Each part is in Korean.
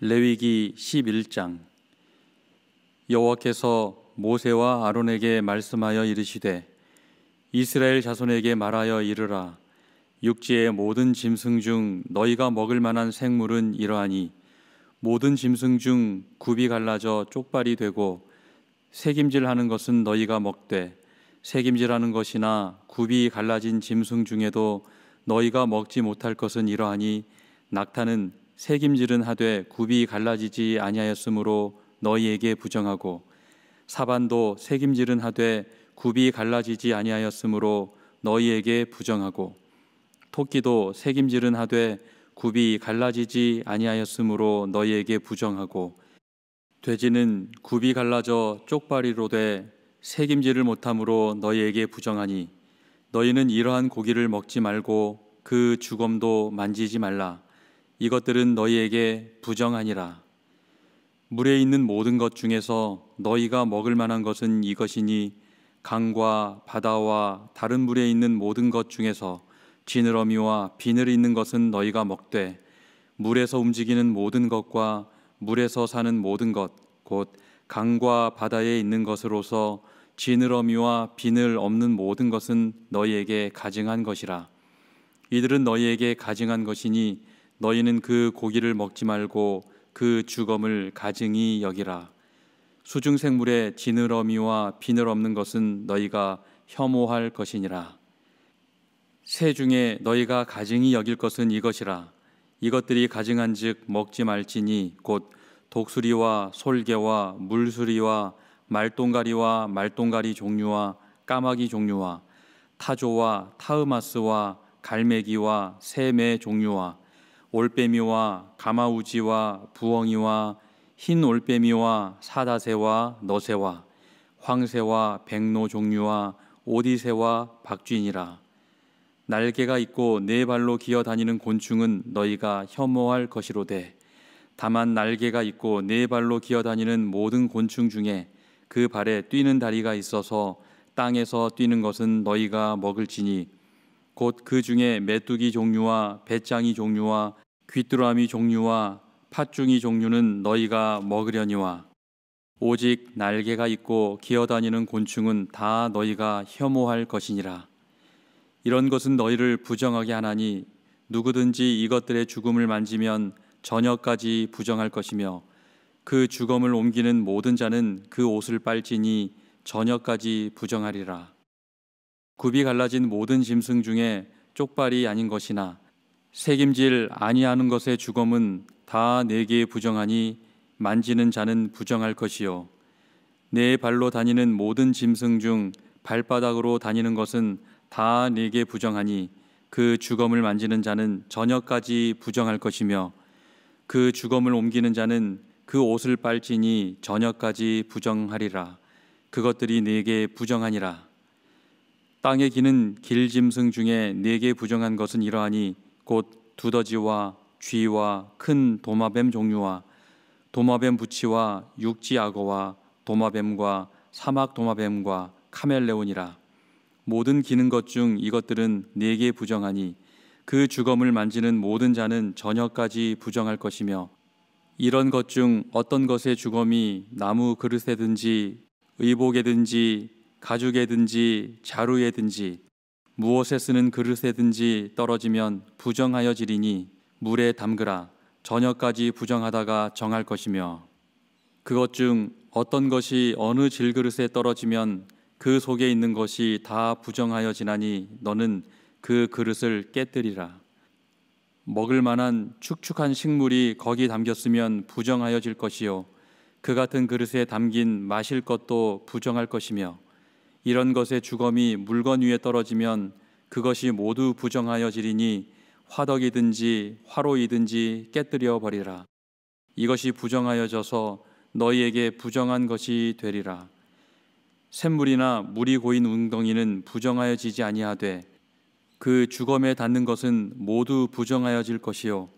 레위기 11장 여호와께서 모세와 아론에게 말씀하여 이르시되 이스라엘 자손에게 말하여 이르라 육지의 모든 짐승 중 너희가 먹을 만한 생물은 이러하니 모든 짐승 중 굽이 갈라져 쪽발이 되고 새김질하는 것은 너희가 먹되 새김질하는 것이나 굽이 갈라진 짐승 중에도 너희가 먹지 못할 것은 이러하니 낙타는 새김질은 하되 굽이 갈라지지 아니하였으므로 너희에게 부정하고 사반도 새김질은 하되 굽이 갈라지지 아니하였으므로 너희에게 부정하고 토끼도 새김질은 하되 굽이 갈라지지 아니하였으므로 너희에게 부정하고 돼지는 굽이 갈라져 쪽발이로 되 새김질을 못함으로 너희에게 부정하니 너희는 이러한 고기를 먹지 말고 그 주검도 만지지 말라 이것들은 너희에게 부정하니라. 물에 있는 모든 것 중에서 너희가 먹을 만한 것은 이것이니 강과 바다와 다른 물에 있는 모든 것 중에서 지느러미와 비늘 있는 것은 너희가 먹되 물에서 움직이는 모든 것과 물에서 사는 모든 것 곧 강과 바다에 있는 것으로서 지느러미와 비늘 없는 모든 것은 너희에게 가증한 것이라 이들은 너희에게 가증한 것이니 너희는 그 고기를 먹지 말고 그 주검을 가증히 여기라. 수중 생물의 지느러미와 비늘 없는 것은 너희가 혐오할 것이니라. 새 중에 너희가 가증히 여길 것은 이것이라. 이것들이 가증한즉 먹지 말지니 곧 독수리와 솔개와 물수리와 말똥가리와 말똥가리 종류와 까마귀 종류와 타조와 타우마스와 갈매기와 새매 종류와 올빼미와 가마우지와 부엉이와 흰 올빼미와 사다새와 너새와 황새와 백로 종류와 오디새와 박쥐니라 날개가 있고 네 발로 기어 다니는 곤충은 너희가 혐오할 것이로되 다만 날개가 있고 네 발로 기어 다니는 모든 곤충 중에 그 발에 뛰는 다리가 있어서 땅에서 뛰는 것은 너희가 먹을지니 곧 그 중에 메뚜기 종류와 배짱이 종류와 귀뚜라미 종류와 팥중이 종류는 너희가 먹으려니와 오직 날개가 있고 기어다니는 곤충은 다 너희가 혐오할 것이니라. 이런 것은 너희를 부정하게 하나니 누구든지 이것들의 죽음을 만지면 저녁까지 부정할 것이며 그죽음을 옮기는 모든 자는 그 옷을 빨지니 저녁까지 부정하리라. 굽이 갈라진 모든 짐승 중에 쪽발이 아닌 것이나 책김질 아니하는 것의 주검은 다 내게 부정하니 만지는 자는 부정할 것이요 내 발로 다니는 모든 짐승 중 발바닥으로 다니는 것은 다 내게 부정하니 그 주검을 만지는 자는 저녁까지 부정할 것이며 그 주검을 옮기는 자는 그 옷을 빨지니 저녁까지 부정하리라 그것들이 내게 부정하니라 땅의 기는 길짐승 중에 내게 부정한 것은 이러하니 곧 두더지와 쥐와 큰 도마뱀 종류와 도마뱀 부치와 육지 악어와 도마뱀과 사막 도마뱀과 카멜레온이라 모든 기는 것 중 이것들은 네게 부정하니 그 주검을 만지는 모든 자는 저녁까지 부정할 것이며 이런 것 중 어떤 것의 주검이 나무 그릇에든지 의복에든지 가죽에든지 자루에든지 무엇에 쓰는 그릇에든지 떨어지면 부정하여지리니 물에 담그라 저녁까지 부정하다가 정할 것이며 그것 중 어떤 것이 어느 질그릇에 떨어지면 그 속에 있는 것이 다 부정하여지나니 너는 그 그릇을 깨뜨리라 먹을 만한 축축한 식물이 거기 담겼으면 부정하여질 것이요 그 같은 그릇에 담긴 마실 것도 부정할 것이며 이런 것의 주검이 물건 위에 떨어지면 그것이 모두 부정하여지리니 화덕이든지 화로이든지 깨뜨려 버리라. 이것이 부정하여져서 너희에게 부정한 것이 되리라. 샘물이나 물이 고인 웅덩이는 부정하여지지 아니하되 그 주검에 닿는 것은 모두 부정하여질 것이요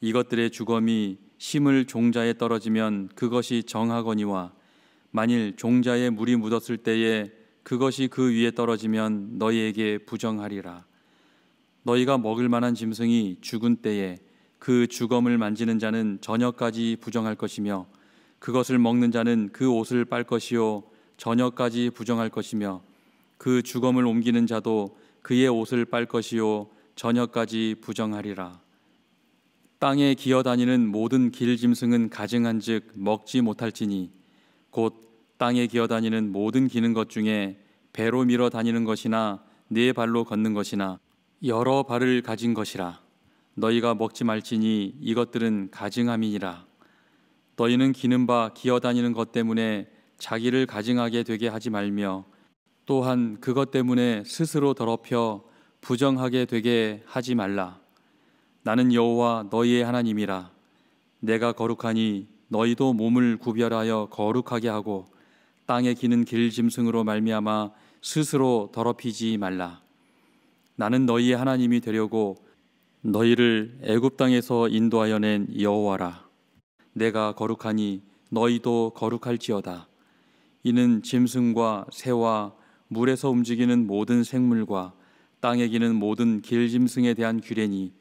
이것들의 주검이 심을 종자에 떨어지면 그것이 정하거니와 만일 종자에 물이 묻었을 때에 그것이 그 위에 떨어지면 너희에게 부정하리라. 너희가 먹을 만한 짐승이 죽은 때에 그 주검을 만지는 자는 저녁까지 부정할 것이며 그것을 먹는 자는 그 옷을 빨 것이요 저녁까지 부정할 것이며 그 주검을 옮기는 자도 그의 옷을 빨 것이요 저녁까지 부정하리라. 땅에 기어다니는 모든 길짐승은 가증한즉 먹지 못할지니 곧 땅에 기어다니는 모든 기는 것 중에 배로 밀어 다니는 것이나 네 발로 걷는 것이나 여러 발을 가진 것이라 너희가 먹지 말지니 이것들은 가증함이니라 너희는 기는 바 기어다니는 것 때문에 자기를 가증하게 되게 하지 말며 또한 그것 때문에 스스로 더럽혀 부정하게 되게 하지 말라 나는 여호와 너희의 하나님이라 내가 거룩하니 너희도 몸을 구별하여 거룩하게 하고 땅에 기는 길 짐승으로 말미암아 스스로 더럽히지 말라. 나는 너희의 하나님이 되려고 너희를 애굽 땅에서 인도하여 낸 여호와라. 내가 거룩하니 너희도 거룩할지어다. 이는 짐승과 새와 물에서 움직이는 모든 생물과 땅에 기는 모든 길짐승에 대한 규례니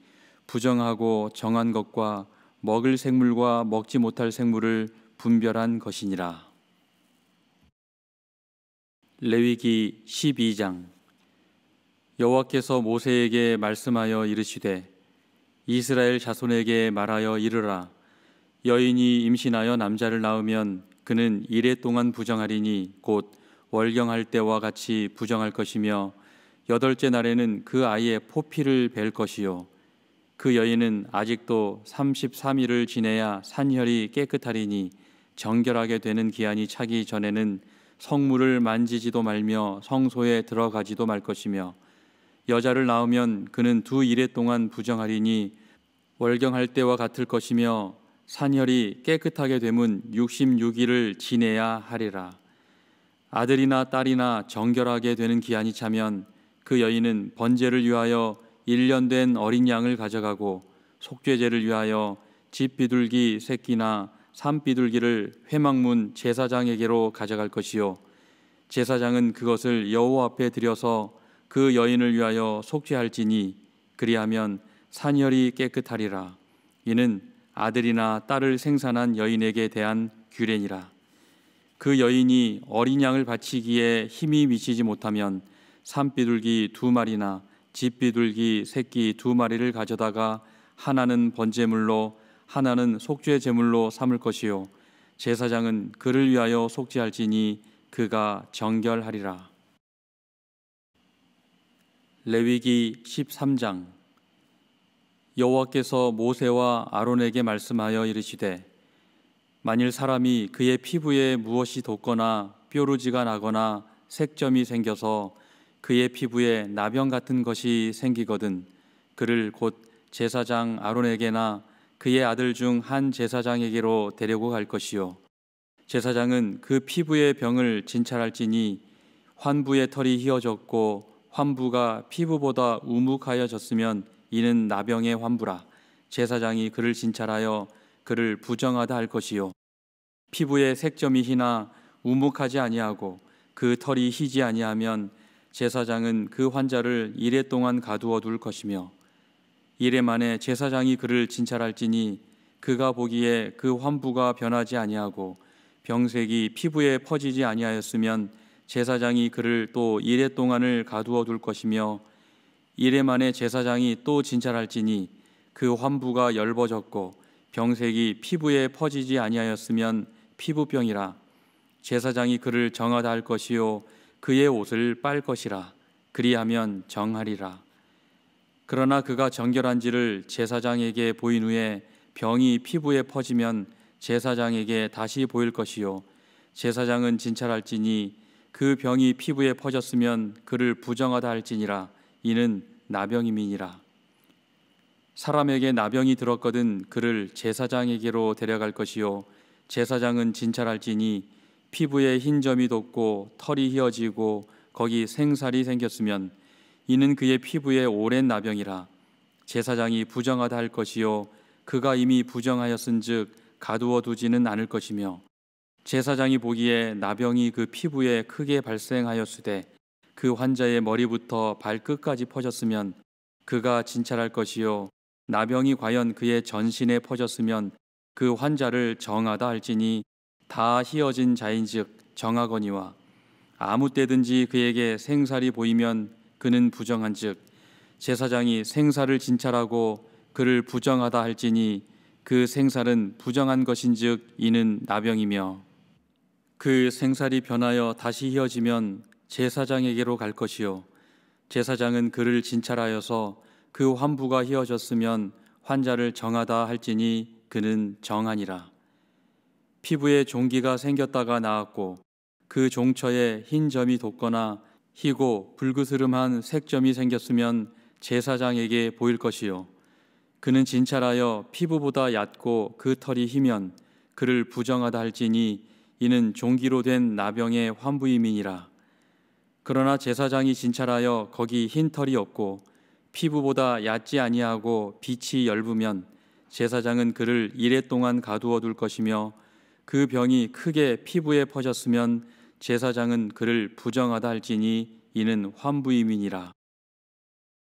부정하고 정한 것과 먹을 생물과 먹지 못할 생물을 분별한 것이니라. 레위기 12장 여호와께서 모세에게 말씀하여 이르시되 이스라엘 자손에게 말하여 이르라 여인이 임신하여 남자를 낳으면 그는 이래 동안 부정하리니 곧 월경할 때와 같이 부정할 것이며 여덟째 날에는 그 아이의 포피를 벨 것이요 그 여인은 아직도 33일을 지내야 산혈이 깨끗하리니 정결하게 되는 기한이 차기 전에는 성물을 만지지도 말며 성소에 들어가지도 말 것이며 여자를 낳으면 그는 두 일해 동안 부정하리니 월경할 때와 같을 것이며 산혈이 깨끗하게 되면 66일을 지내야 하리라. 아들이나 딸이나 정결하게 되는 기한이 차면 그 여인은 번제를 위하여 1년 된 어린 양을 가져가고 속죄제를 위하여 집 비둘기 새끼나 산비둘기를 회막문 제사장에게로 가져갈 것이요 제사장은 그것을 여호와 앞에 들여서 그 여인을 위하여 속죄할지니 그리하면 산혈이 깨끗하리라 이는 아들이나 딸을 생산한 여인에게 대한 규례니라 그 여인이 어린 양을 바치기에 힘이 미치지 못하면 산비둘기 두 마리나 집비둘기 새끼 두 마리를 가져다가 하나는 번제물로 하나는 속죄 제물로 삼을 것이요 제사장은 그를 위하여 속죄할지니 그가 정결하리라. 레위기 13장 여호와께서 모세와 아론에게 말씀하여 이르시되 만일 사람이 그의 피부에 무엇이 돋거나 뾰루지가 나거나 색점이 생겨서 그의 피부에 나병 같은 것이 생기거든 그를 곧 제사장 아론에게나 그의 아들 중 한 제사장에게로 데려고 갈 것이요 제사장은 그 피부의 병을 진찰할지니 환부의 털이 휘어졌고 환부가 피부보다 우묵하여졌으면 이는 나병의 환부라 제사장이 그를 진찰하여 그를 부정하다 할 것이요 피부에 색점이 희나 우묵하지 아니하고 그 털이 희지 아니하면 제사장은 그 환자를 이래 동안 가두어 둘 것이며 이래 만에 제사장이 그를 진찰할지니 그가 보기에 그 환부가 변하지 아니하고 병색이 피부에 퍼지지 아니하였으면 제사장이 그를 또 이래 동안을 가두어 둘 것이며 이래 만에 제사장이 또 진찰할지니 그 환부가 열버졌고 병색이 피부에 퍼지지 아니하였으면 피부병이라 제사장이 그를 정하다 할 것이요 그의 옷을 빨 것이라 그리하면 정하리라 그러나 그가 정결한지를 제사장에게 보인 후에 병이 피부에 퍼지면 제사장에게 다시 보일 것이요 제사장은 진찰할지니 그 병이 피부에 퍼졌으면 그를 부정하다 할지니라 이는 나병임이니라 사람에게 나병이 들었거든 그를 제사장에게로 데려갈 것이요 제사장은 진찰할지니 피부에 흰 점이 돋고 털이 휘어지고 거기 생살이 생겼으면 이는 그의 피부에 오랜 나병이라 제사장이 부정하다 할 것이요 그가 이미 부정하였은즉 가두어 두지는 않을 것이며 제사장이 보기에 나병이 그 피부에 크게 발생하였으되 그 환자의 머리부터 발끝까지 퍼졌으면 그가 진찰할 것이요 나병이 과연 그의 전신에 퍼졌으면 그 환자를 정하다 할지니 다 희어진 자인즉 정하거니와 아무 때든지 그에게 생살이 보이면 그는 부정한즉 제사장이 생사를 진찰하고 그를 부정하다 할지니 그 생살은 부정한 것인즉 이는 나병이며 그 생살이 변하여 다시 이어지면 제사장에게로 갈 것이요 제사장은 그를 진찰하여서 그 환부가 이어졌으면 환자를 정하다 할지니 그는 정하니라 피부에 종기가 생겼다가 나았고 그 종처에 흰 점이 돋거나 희고 불그스름한 색점이 생겼으면 제사장에게 보일 것이요 그는 진찰하여 피부보다 얕고 그 털이 희면 그를 부정하다 할지니 이는 종기로 된 나병의 환부임이니라 그러나 제사장이 진찰하여 거기 흰 털이 없고 피부보다 얕지 아니하고 빛이 엷으면 제사장은 그를 이래 동안 가두어 둘 것이며 그 병이 크게 피부에 퍼졌으면 제사장은 그를 부정하다 할지니 이는 환부임이니라.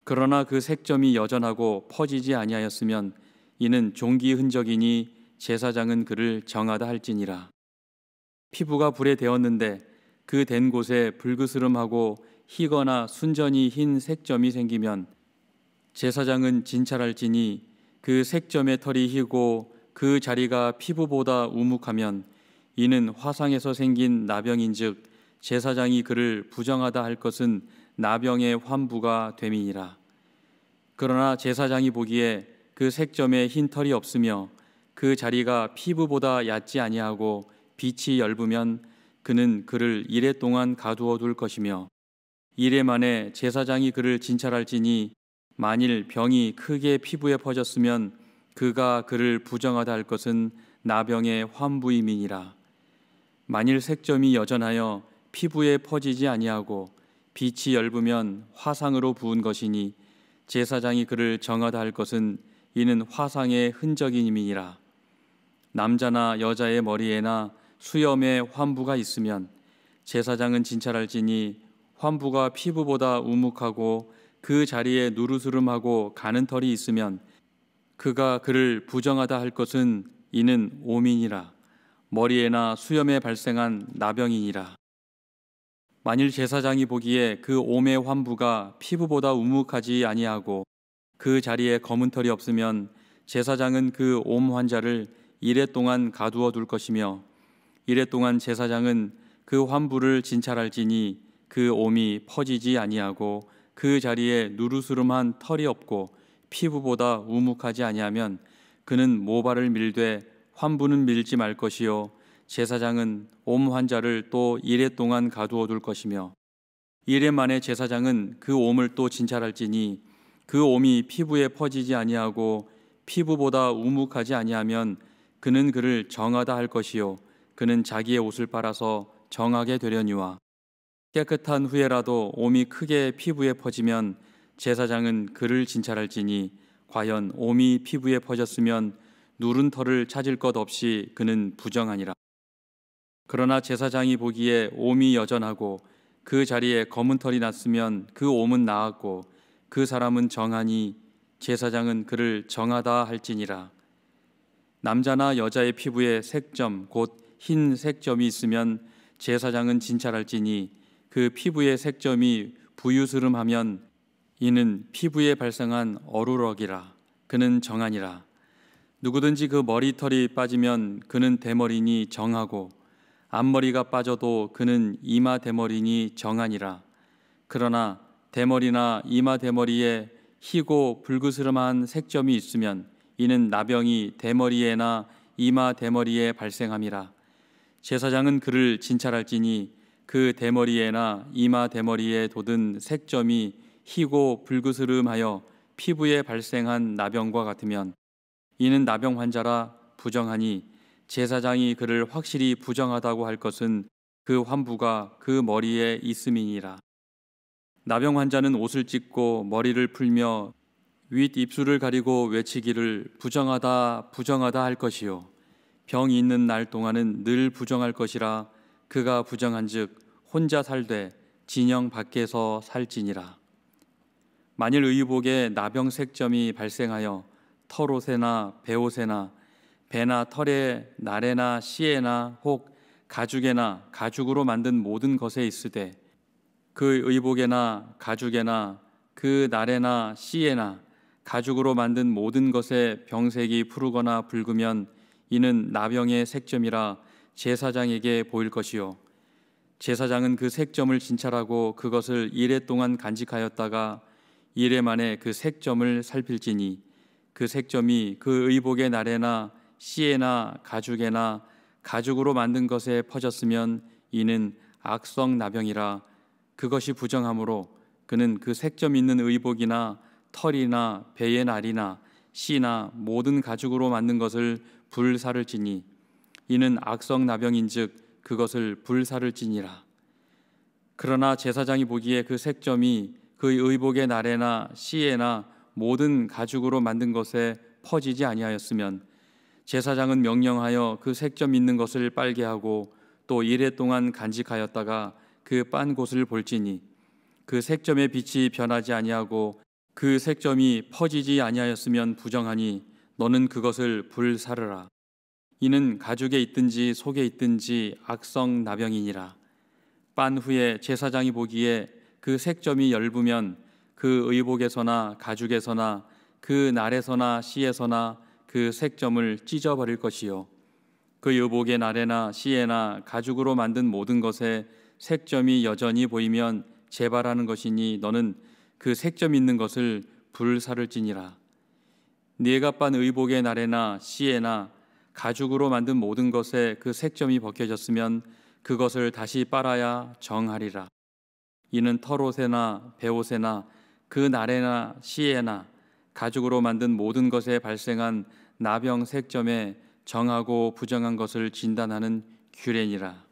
그러나 그 색점이 여전하고 퍼지지 아니하였으면 이는 종기 흔적이니 제사장은 그를 정하다 할지니라. 피부가 불에 데었는데 그 된 곳에 불그스름하고 희거나 순전히 흰 색점이 생기면 제사장은 진찰할지니 그 색점의 털이 희고 그 자리가 피부보다 우묵하면 이는 화상에서 생긴 나병인즉 제사장이 그를 부정하다 할 것은 나병의 환부가 됨이니라. 그러나 제사장이 보기에 그 색점에 흰 털이 없으며 그 자리가 피부보다 얕지 아니하고 빛이 열으면 그는 그를 이래 동안 가두어 둘 것이며 이래 만에 제사장이 그를 진찰할지니 만일 병이 크게 피부에 퍼졌으면 그가 그를 부정하다 할 것은 나병의 환부임이니라. 만일 색점이 여전하여 피부에 퍼지지 아니하고 빛이 엷으면 화상으로 부은 것이니 제사장이 그를 정하다 할 것은 이는 화상의 흔적이니라 남자나 여자의 머리에나 수염에 환부가 있으면 제사장은 진찰할지니 환부가 피부보다 우묵하고 그 자리에 누르스름하고 가는 털이 있으면 그가 그를 부정하다 할 것은 이는 오민이라 머리에나 수염에 발생한 나병이니라. 만일 제사장이 보기에 그 옴의 환부가 피부보다 우묵하지 아니하고 그 자리에 검은 털이 없으면 제사장은 그 옴 환자를 이래 동안 가두어 둘 것이며 이래 동안 제사장은 그 환부를 진찰할지니 그 옴이 퍼지지 아니하고 그 자리에 누르스름한 털이 없고 피부보다 우묵하지 아니하면 그는 모발을 밀되 환부는 밀지 말 것이요 제사장은 옴 환자를 또 이래 동안 가두어 둘 것이며 이래 만에 제사장은 그 옴을 또 진찰할지니 그 옴이 피부에 퍼지지 아니하고 피부보다 우묵하지 아니하면 그는 그를 정하다 할 것이요 그는 자기의 옷을 빨아서 정하게 되려니와 깨끗한 후에라도 옴이 크게 피부에 퍼지면 제사장은 그를 진찰할지니 과연 옴이 피부에 퍼졌으면 누른 털을 찾을 것 없이 그는 부정하니라. 그러나 제사장이 보기에 옴이 여전하고 그 자리에 검은 털이 났으면 그 옴은 나았고 그 사람은 정하니 제사장은 그를 정하다 할지니라. 남자나 여자의 피부에 색점 곧 흰 색점이 있으면 제사장은 진찰할지니 그 피부의 색점이 부유스름하면 이는 피부에 발생한 어루럭이라 그는 정하니라 누구든지 그 머리털이 빠지면 그는 대머리니 정하고 앞머리가 빠져도 그는 이마 대머리니 정하니라. 그러나 대머리나 이마 대머리에 희고 불그스름한 색점이 있으면 이는 나병이 대머리에나 이마 대머리에 발생함이라. 제사장은 그를 진찰할지니 그 대머리에나 이마 대머리에 돋은 색점이 희고 불그스름하여 피부에 발생한 나병과 같으면 이는 나병 환자라 부정하니 제사장이 그를 확실히 부정하다고 할 것은 그 환부가 그 머리에 있음이니라. 나병 환자는 옷을 찢고 머리를 풀며 윗 입술을 가리고 외치기를 부정하다 부정하다 할 것이요 병이 있는 날 동안은 늘 부정할 것이라 그가 부정한즉 혼자 살되 진영 밖에서 살지니라 만일 의복에 나병 색점이 발생하여 털옷에나 베옷에나 배나 털에 나래나 시에나혹 가죽에나 가죽으로 만든 모든 것에 있으되 그 의복에나 가죽에나 그 나래나 시에나 가죽으로 만든 모든 것에 병색이 푸르거나 붉으면 이는 나병의 색점이라 제사장에게 보일 것이요 제사장은 그 색점을 진찰하고 그것을 이래 동안 간직하였다가 이래 만에 그 색점을 살필지니 그 색점이 그 의복의 날에나 씨에나 가죽에나 가죽으로 만든 것에 퍼졌으면 이는 악성 나병이라 그것이 부정함으로 그는 그 색점 있는 의복이나 털이나 배의 날이나 씨나 모든 가죽으로 만든 것을 불사를 지니 이는 악성 나병인즉 그것을 불사를 지니라 그러나 제사장이 보기에 그 색점이 그 의복의 날에나 씨에나 모든 가죽으로 만든 것에 퍼지지 아니하였으면 제사장은 명령하여 그 색점 있는 것을 빨게 하고 또 이래 동안 간직하였다가 그 빤 곳을 볼지니 그 색점의 빛이 변하지 아니하고 그 색점이 퍼지지 아니하였으면 부정하니 너는 그것을 불사르라 이는 가죽에 있든지 속에 있든지 악성 나병이니라 빤 후에 제사장이 보기에 그 색점이 열부면 그 의복에서나 가죽에서나 그 날에서나 시에서나그 색점을 찢어버릴 것이요 그 의복의 날에나 시에나 가죽으로 만든 모든 것에 색점이 여전히 보이면 재발하는 것이니 너는 그 색점 있는 것을 불사를지니라 네가 빤 의복의 날에나 시에나 가죽으로 만든 모든 것에 그 색점이 벗겨졌으면 그것을 다시 빨아야 정하리라 이는 털옷에나 베옷에나 그 날에나 시에나 가죽으로 만든 모든 것에 발생한 나병 색점에 정하고 부정한 것을 진단하는 규례니라.